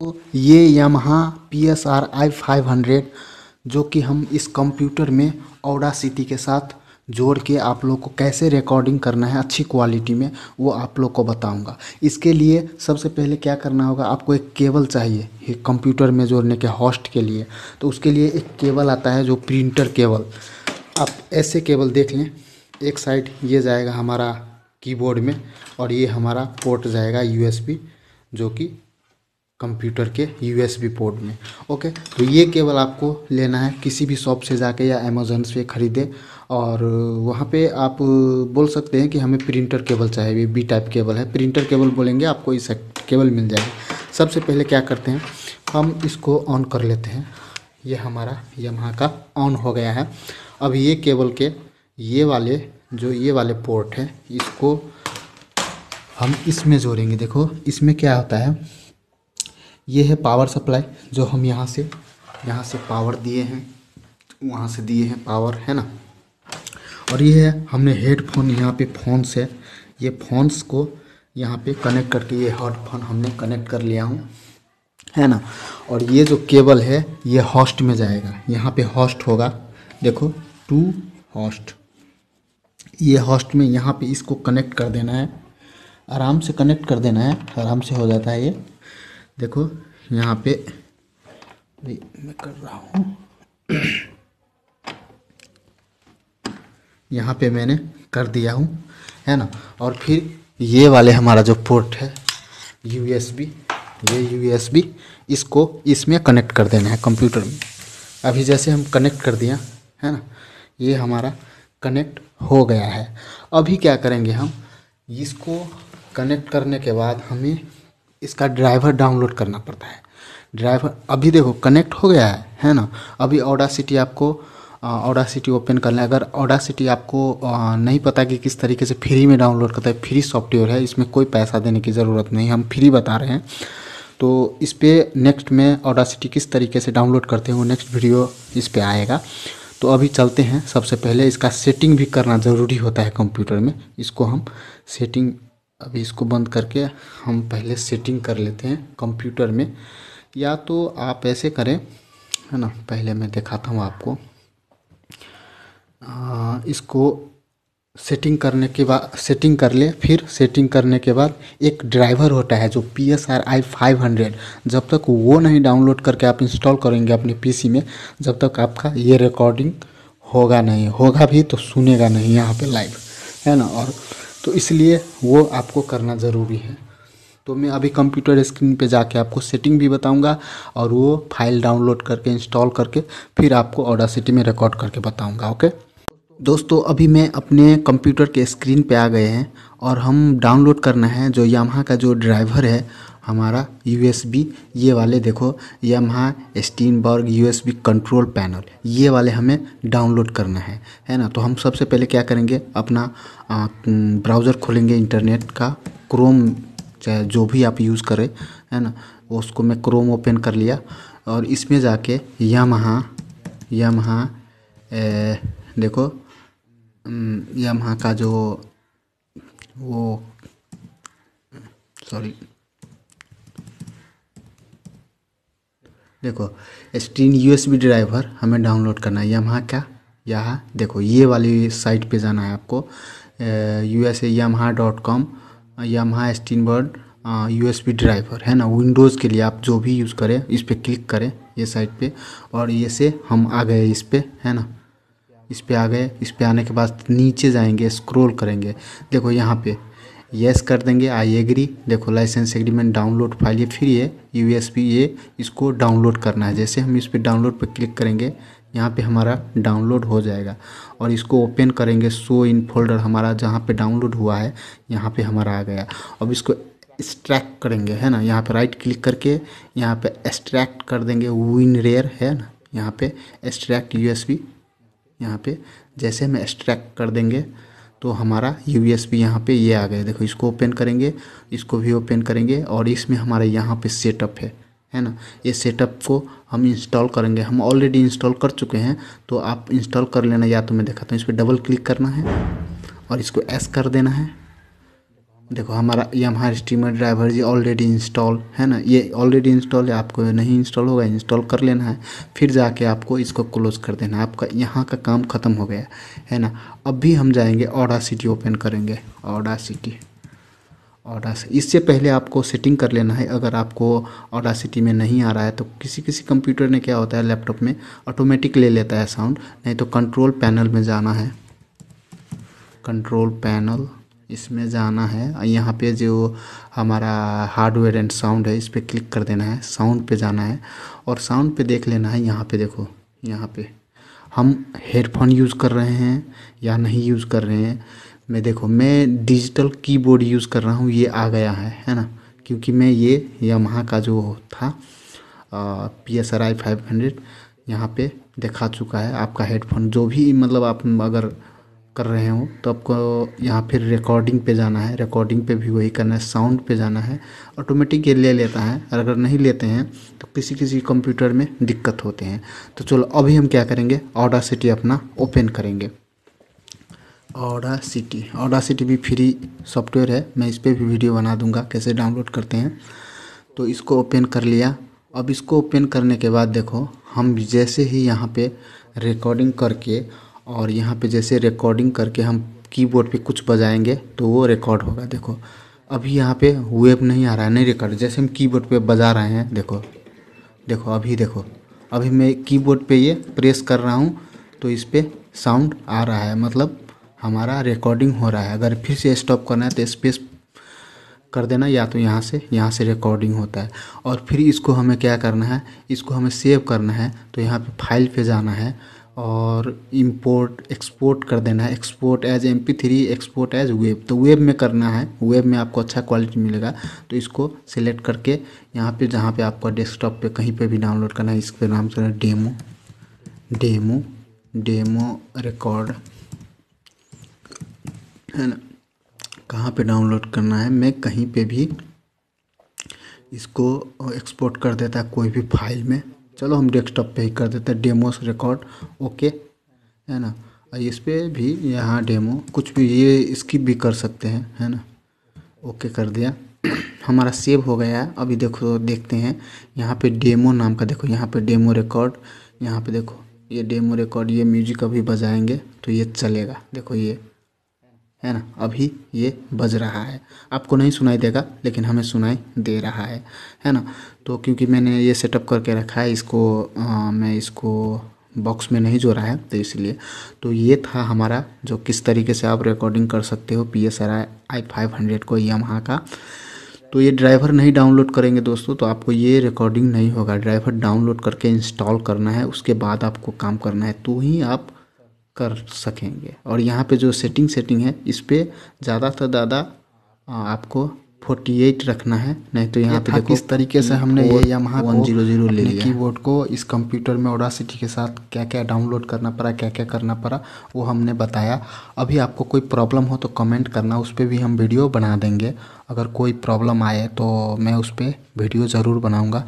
तो ये Yamaha P S R I five hundred जो कि हम इस कंप्यूटर में ओडा सिटी के साथ जोड़ के आप लोग को कैसे रिकॉर्डिंग करना है अच्छी क्वालिटी में वो आप लोग को बताऊंगा इसके लिए सबसे पहले क्या करना होगा आपको एक केबल चाहिए कंप्यूटर में जोड़ने के हॉस्ट के लिए तो उसके लिए एक केबल आता है जो प्रिंटर केबल आप ऐसे केबल देख लें एक साइड ये जाएगा हमारा कीबोर्ड में और ये हमारा पोर्ट जाएगा यूएसबी जो कि कंप्यूटर के यूएसबी पोर्ट में ओके तो ये केवल आपको लेना है किसी भी शॉप से जाके या अमेजोन से ख़रीदे और वहाँ पे आप बोल सकते हैं कि हमें प्रिंटर केबल चाहिए बी टाइप केबल है प्रिंटर केबल बोलेंगे आपको इस केबल मिल जाएगी सबसे पहले क्या करते हैं हम इसको ऑन कर लेते हैं ये हमारा यमहा का ऑन हो गया है अब ये केबल के ये वाले जो ये वाले पोर्ट है इसको हम इसमें जोड़ेंगे देखो इसमें क्या होता है ये है पावर सप्लाई जो हम यहाँ से यहाँ से पावर दिए हैं वहाँ से दिए हैं पावर है ना और ये है हमने हेडफोन यहाँ पे फोन है ये फोन्स को यहाँ पे कनेक्ट करके ये हेडफोन हमने कनेक्ट कर लिया हूँ है ना और ये जो केबल है ये हॉस्ट में जाएगा यहाँ पे हॉस्ट होगा देखो टू हॉस्ट ये हॉस्ट में यहाँ पे इसको कनेक्ट कर देना है आराम से कनेक्ट कर देना है आराम से हो जाता है ये देखो यहाँ पे मैं कर रहा हूँ यहाँ पे मैंने कर दिया हूँ है ना और फिर ये वाले हमारा जो पोर्ट है यूएसबी ये यूएसबी इसको इसमें कनेक्ट कर देना है कंप्यूटर में अभी जैसे हम कनेक्ट कर दिया है ना ये हमारा कनेक्ट हो गया है अभी क्या करेंगे हम इसको कनेक्ट करने के बाद हमें इसका ड्राइवर डाउनलोड करना पड़ता है ड्राइवर अभी देखो कनेक्ट हो गया है है ना अभी ओडा सिटी आपको ओडा सिटी ओपन करना है अगर ओडा सिटी आपको नहीं पता कि किस तरीके से फ्री में डाउनलोड करता है फ्री सॉफ्टवेयर है इसमें कोई पैसा देने की ज़रूरत नहीं हम फ्री बता रहे हैं तो इस पर नेक्स्ट में ओडा सिटी किस तरीके से डाउनलोड करते हैं वो नेक्स्ट वीडियो इस पर आएगा तो अभी चलते हैं सबसे पहले इसका सेटिंग भी करना ज़रूरी होता है कंप्यूटर में इसको हम सेटिंग अभी इसको बंद करके हम पहले सेटिंग कर लेते हैं कंप्यूटर में या तो आप ऐसे करें है ना पहले मैं दिखाता हूँ आपको आ, इसको सेटिंग करने के बाद सेटिंग कर ले फिर सेटिंग करने के बाद एक ड्राइवर होता है जो P S R I five hundred जब तक वो नहीं डाउनलोड करके आप इंस्टॉल करेंगे अपने पीसी में जब तक आपका ये रिकॉर्डिंग होगा नहीं होगा भी तो सुनेगा नहीं यहाँ पे लाइव है ना और तो इसलिए वो आपको करना ज़रूरी है तो मैं अभी कंप्यूटर स्क्रीन पे जाके आपको सेटिंग भी बताऊंगा और वो फाइल डाउनलोड करके इंस्टॉल करके फिर आपको ऑडा सिटी में रिकॉर्ड करके बताऊंगा ओके दोस्तों अभी मैं अपने कंप्यूटर के स्क्रीन पे आ गए हैं और हम डाउनलोड करना है जो यामहा का जो ड्राइवर है हमारा यूएसबी ये वाले देखो Yamaha Steinberg USB control panel ये वाले हमें डाउनलोड करना है है ना तो हम सबसे पहले क्या करेंगे अपना ब्राउज़र खोलेंगे इंटरनेट का क्रोम चाहे जो भी आप यूज़ करें है ना उसको मैं क्रोम ओपन कर लिया और इसमें जाके यमहा यमहा देखो यमहा का जो वो सॉरी देखो स्क्रीन यूएसबी ड्राइवर हमें डाउनलोड करना है यमहा का यहाँ देखो ये वाली साइट पे जाना है आपको U S A Yamaha dot com Yamaha Steinberg U S driver है ना विंडोज़ के लिए आप जो भी यूज़ करें इस पर क्लिक करें ये साइट पे और ये से हम आ गए इस पर है ना इस पर आ गए इस पर आने के बाद नीचे जाएंगे स्क्रॉल करेंगे देखो यहाँ पे येस कर देंगे आई एग्री देखो लाइसेंस एग्रीमेंट डाउनलोड फाइल ये फिर ये यू एस पी ये इसको डाउनलोड करना है जैसे हम इस पर डाउनलोड पर क्लिक करेंगे यहाँ पे हमारा डाउनलोड हो जाएगा और इसको ओपन करेंगे शो इन फोल्डर हमारा जहाँ पे डाउनलोड हुआ है यहाँ पे हमारा आ गया अब इसको एक्सट्रैक्ट करेंगे है ना यहाँ पे राइट क्लिक करके यहाँ पे एक्सट्रैक्ट कर देंगे विन रेयर है ना यहाँ पे एक्सट्रैक्ट यूएसबी यहाँ पे जैसे हम एक्सट्रैक्ट कर देंगे तो हमारा यू एस पी यहाँ पर ये आ गया देखो इसको ओपन करेंगे इसको भी ओपन करेंगे और इसमें हमारा यहाँ पे सेटअप है है ना ये सेटअप को हम इंस्टॉल करेंगे हम ऑलरेडी इंस्टॉल कर चुके हैं तो आप इंस्टॉल कर लेना या तो मैं देखा हूँ इस पर डबल क्लिक करना है और इसको एस कर देना है देखो हमारा ये हमारा स्टीमर ड्राइवर जी ऑलरेडी इंस्टॉल है ना ये ऑलरेडी इंस्टॉल है आपको नहीं इंस्टॉल होगा इंस्टॉल कर लेना है फिर जाके आपको इसको क्लोज कर देना है आपका यहाँ का काम ख़त्म हो गया है ना अब भी हम जाएंगे ओडा सिटी ओपन करेंगे ओडा सिटी ओडा इससे पहले आपको सेटिंग कर लेना है अगर आपको ओडा सिटी में नहीं आ रहा है तो किसी किसी कंप्यूटर ने क्या होता है लैपटॉप में ऑटोमेटिक ले लेता है साउंड नहीं तो कंट्रोल पैनल में जाना है कंट्रोल पैनल इसमें जाना है यहाँ पे जो हमारा हार्डवेयर एंड साउंड है इस पर क्लिक कर देना है साउंड पे जाना है और साउंड पे देख लेना है यहाँ पे देखो यहाँ पे हम हेडफोन यूज़ कर रहे हैं या नहीं यूज़ कर रहे हैं मैं देखो मैं डिजिटल कीबोर्ड यूज़ कर रहा हूँ ये आ गया है है ना क्योंकि मैं ये यमहा का जो था P S R I five hundred यहाँ पर दिखा चुका है आपका हेडफोन जो भी मतलब आप अगर कर रहे हो तो आपको यहाँ फिर रिकॉर्डिंग पे जाना है रिकॉर्डिंग पे भी वही करना है साउंड पे जाना है ऑटोमेटिक ये ले लेता है और अगर नहीं लेते हैं तो किसी किसी कंप्यूटर में दिक्कत होते हैं तो चलो अभी हम क्या करेंगे ऑडा सिटी अपना ओपन करेंगे ऑडा सिटी ऑडा सिटी भी फ्री सॉफ्टवेयर है मैं इस पर भी वीडियो बना दूंगा कैसे डाउनलोड करते हैं तो इसको ओपन कर लिया अब इसको ओपन करने के बाद देखो हम जैसे ही यहाँ पे रिकॉर्डिंग करके और यहाँ पे जैसे रिकॉर्डिंग करके हम कीबोर्ड पे कुछ बजाएंगे तो वो रिकॉर्ड होगा देखो अभी यहाँ पे वेब नहीं आ रहा है नहीं रिकॉर्ड जैसे हम कीबोर्ड पे बजा रहे हैं देखो देखो अभी देखो अभी मैं कीबोर्ड पे ये प्रेस कर रहा हूँ तो इस पर साउंड आ रहा है मतलब हमारा रिकॉर्डिंग हो रहा है अगर फिर से स्टॉप करना है तो स्पेस कर देना या तो यहाँ से यहाँ से रिकॉर्डिंग होता है और फिर इसको हमें क्या करना है इसको हमें सेव करना है तो यहाँ पे फाइल पे जाना है और इम्पोर्ट एक्सपोर्ट कर देना है export as M P three export as wave तो वेब में करना है वेब में आपको अच्छा क्वालिटी मिलेगा तो इसको सिलेक्ट करके यहाँ पे जहाँ पे आपका डेस्कटॉप पे कहीं पे भी डाउनलोड करना है इसके नाम से डेमो डेमो डेमो रिकॉर्ड है ना कहाँ पे डाउनलोड करना है मैं कहीं पे भी इसको एक्सपोर्ट कर देता कोई भी फाइल में चलो हम डेस्कटॉप पे ही कर देते हैं डेमोस रिकॉर्ड ओके है ना और इस पर भी यहाँ डेमो कुछ भी ये स्किप भी कर सकते हैं है ना ओके कर दिया हमारा सेव हो गया है अभी देखो देखते हैं यहाँ पे डेमो नाम का देखो यहाँ पे डेमो रिकॉर्ड यहाँ पे देखो ये डेमो रिकॉर्ड ये म्यूजिक अभी बजाएंगे तो ये चलेगा देखो ये है ना अभी ये बज रहा है आपको नहीं सुनाई देगा लेकिन हमें सुनाई दे रहा है है ना तो क्योंकि मैंने ये सेटअप करके रखा है इसको आ, मैं इसको बॉक्स में नहीं जोड़ा है तो इसलिए तो ये था हमारा जो किस तरीके से आप रिकॉर्डिंग कर सकते हो P S R I I five hundred को यम का तो ये ड्राइवर नहीं डाउनलोड करेंगे दोस्तों तो आपको ये रिकॉर्डिंग नहीं होगा ड्राइवर डाउनलोड करके इंस्टॉल करना है उसके बाद आपको काम करना है तो ही आप कर सकेंगे और यहाँ पे जो सेटिंग सेटिंग है इस पर ज़्यादा से ज़्यादा आपको फोर्टी एट रखना है नहीं तो यहाँ पे देखो इस तरीके से हमने ये यहाँ वन जीरो जीरो ले लिया कीबोर्ड को इस कंप्यूटर में ओडासिटी के साथ क्या क्या डाउनलोड करना पड़ा क्या क्या करना पड़ा वो हमने बताया अभी आपको कोई प्रॉब्लम हो तो कमेंट करना उस पर भी हम वीडियो बना देंगे अगर कोई प्रॉब्लम आए तो मैं उस पर वीडियो ज़रूर बनाऊँगा